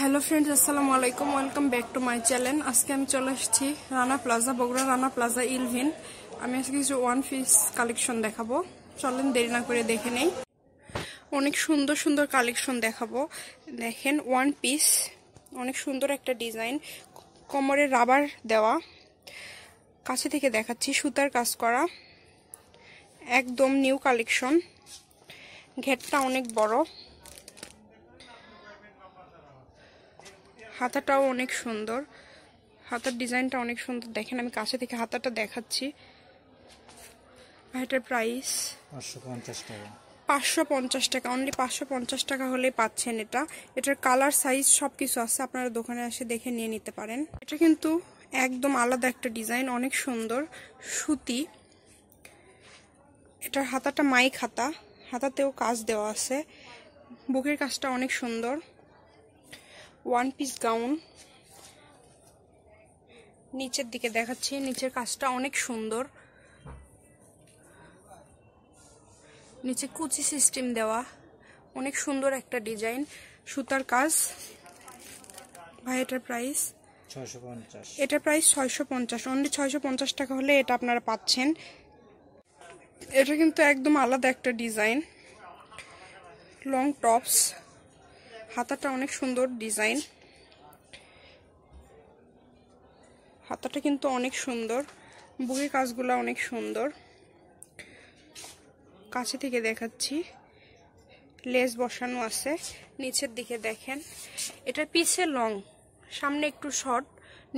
hello friends আসসালামু আলাইকুম welcome back to my channel আজকে আমি চলে এসেছি রানা প্লাজা বগুড়া রানা প্লাজা ইলভিন আমি আজকে কিছু ওয়ান পিস কালেকশন দেখাবো চলেন দেরি না করে দেখে নেই অনেক সুন্দর সুন্দর কালেকশন দেখাবো দেখেন ওয়ান পিস অনেক সুন্দর একটা ডিজাইন কোমরে রাবার দেওয়া কাছে থেকে দেখাচ্ছি সুতার কাজ করা একদম নিউ কালেকশন ঘেরটা অনেক বড় হাতাটাও অনেক সুন্দর হাতার ডিজাইনটা অনেক সুন্দর দেখেন আমি কাছে থেকে হাতাটা দেখাচ্ছি আর এটার প্রাইস পাঁচশো পঞ্চাশ টাকা অনলি পাঁচশো পঞ্চাশ টাকা হলেই পাচ্ছেন এটা এটার কালার সাইজ সব কিছু আছে আপনারা দোকানে এসে দেখে নিয়ে নিতে পারেন এটা কিন্তু একদম আলাদা একটা ডিজাইন অনেক সুন্দর সুতি এটার হাতাটা মাইক হাতা হাতাতেও কাজ দেওয়া আছে বুকের কাজটা অনেক সুন্দর ওয়ান পিস গাউন নিচের দিকে দেখাচ্ছি নিচের কাজটা অনেক সুন্দর নিচে কুচি সিস্টেম দেওয়া অনেক সুন্দর একটা ডিজাইন সুতার কাজ ভাই এটার প্রাইস এটা প্রাইস ছয়শো পঞ্চাশ অনলি ছয়শো পঞ্চাশ টাকা হলে এটা আপনারা পাচ্ছেন এটা কিন্তু একদম আলাদা একটা ডিজাইন লং টপস হাতাটা অনেক সুন্দর ডিজাইন হাতাটা কিন্তু অনেক সুন্দর বুকে কাজগুলো অনেক সুন্দর কাছে থেকে দেখাচ্ছি লেস বসানো আছে নিচের দিকে দেখেন এটা পিছে লং সামনে একটু শর্ট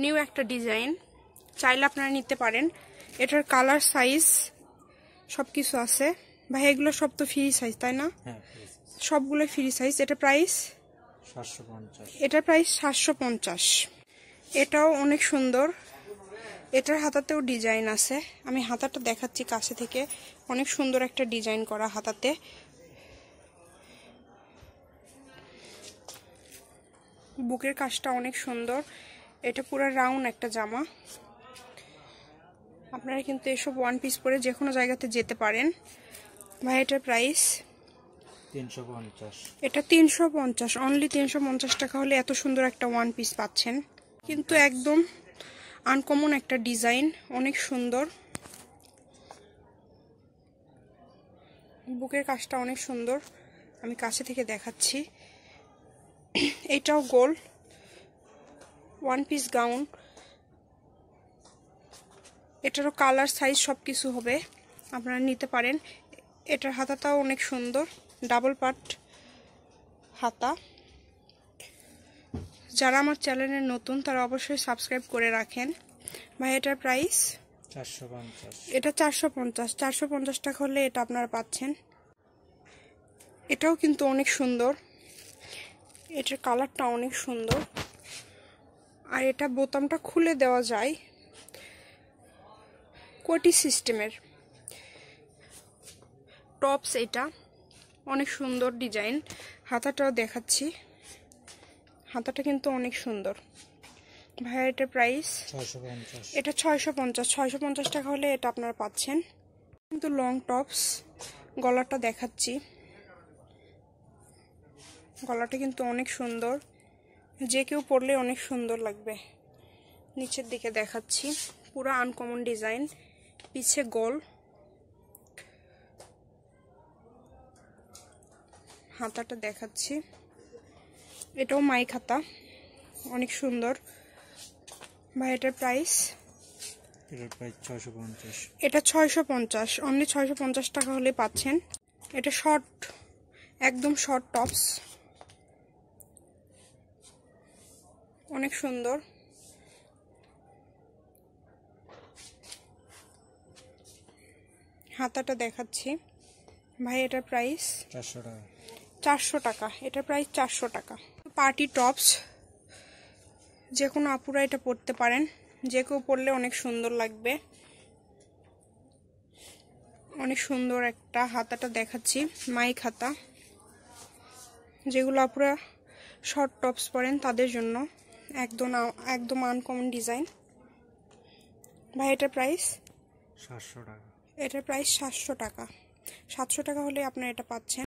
নিউ একটা ডিজাইন চাইলে আপনারা নিতে পারেন এটার কালার সাইজ সব কিছু আছে ভাই এগুলো সব তো ফ্রি সাইজ তাই না সবগুলো ফ্রি সাইজ এটা প্রাইস এটা প্রায় সাতশো পঞ্চাশ এটাও অনেক সুন্দর এটার হাতাতেও ডিজাইন আছে আমি হাতাটা দেখাচ্ছি কাছে থেকে অনেক সুন্দর একটা ডিজাইন করা হাতাতে বুকের কাজটা অনেক সুন্দর এটা পুরো রাউন্ড একটা জামা আপনারা কিন্তু এসব ওয়ান পিস পরে যে কোনো জায়গাতে যেতে পারেন ভাই এটার প্রাইস এটা তিনশো পঞ্চাশ অনলি তিনশো পঞ্চাশ টাকা হলে এত সুন্দর একটা ওয়ান পিস পাচ্ছেন কিন্তু একদম আনকমন একটা ডিজাইন অনেক সুন্দর বুকের কাজটা অনেক সুন্দর আমি কাছে থেকে দেখাচ্ছি এটাও গোল ওয়ান পিস গাউন এটারও কালার সাইজ সব কিছু হবে আপনারা নিতে পারেন এটার হাতাটাও অনেক সুন্দর ডাবল পার্ট হাতা যারা আমার চ্যানেলে নতুন তারা অবশ্যই সাবস্ক্রাইব করে রাখেন ভাই এটার প্রাইস এটা চারশো পঞ্চাশ চারশো পঞ্চাশ টাকা হলে এটা আপনারা পাচ্ছেন এটাও কিন্তু অনেক সুন্দর এটার কালারটা অনেক সুন্দর আর এটা বোতামটা খুলে দেওয়া যায় কোটি সিস্টেমের টপস এটা অনেক সুন্দর ডিজাইন হাতাটাও দেখাচ্ছি হাতাটা কিন্তু অনেক সুন্দর ভাইয়া এটার প্রাইস এটা ছয়শো পঞ্চাশ ছয়শো পঞ্চাশ টাকা হলে এটা আপনারা পাচ্ছেন কিন্তু লং টপস গলাটা দেখাচ্ছি গলাটা কিন্তু অনেক সুন্দর যে কেউ পরলে অনেক সুন্দর লাগবে নিচের দিকে দেখাচ্ছি পুরো আনকমন ডিজাইন পিছে গোল হাতাটা দেখাচ্ছি এটাও মাই খাতা অনেক সুন্দর ভাই এটার প্রাইস এটা ছয়শো পঞ্চাশ অনলি ছয়শো পঞ্চাশ টাকা হলে পাচ্ছেন এটা শর্ট একদম শর্ট টপস অনেক সুন্দর হাতাটা দেখাচ্ছি ভাই এটার প্রাইস চারশো টাকা চারশো টাকা এটা প্রায় চারশো টাকা পার্টি টপস যে কোনো আপুরা এটা পরতে পারেন যে কেউ পরলে অনেক সুন্দর লাগবে অনেক সুন্দর একটা হাতাটা দেখাচ্ছি মাইক হাতা যেগুলো আপুরা শর্ট টপস পরেন তাদের জন্য একদম একদম আনকমন ডিজাইন ভাই এটা প্রাইস সাতশো টাকা এটা প্রাইস সাতশো টাকা সাতশো টাকা হলে আপনারা এটা পাচ্ছেন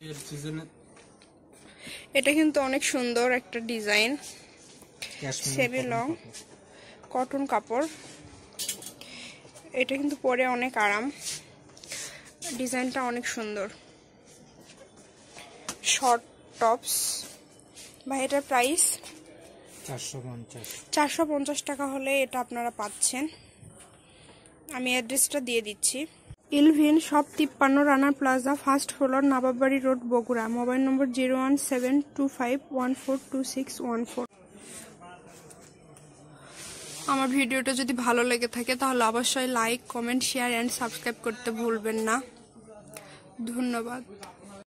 এটা কিন্তু অনেক সুন্দর একটা ডিজাইন সেভি লং কটন কাপড় এটা কিন্তু পরে অনেক আরাম ডিজাইনটা অনেক সুন্দর শর্ট টপস বা এটার প্রাইস চারশো পঞ্চাশ টাকা হলে এটা আপনারা পাচ্ছেন আমি অ্যাড্রেসটা দিয়ে দিচ্ছি ইলভিন সব তিপ্পান্ন Rana plaza first floor Nawabbari road Bogura mobile number zero one seven two five one four two six one four আমার ভিডিওটা যদি ভালো লেগে থাকে তাহলে অবশ্যই like comment share and subscribe করতে ভুলবেন না ধন্যবাদ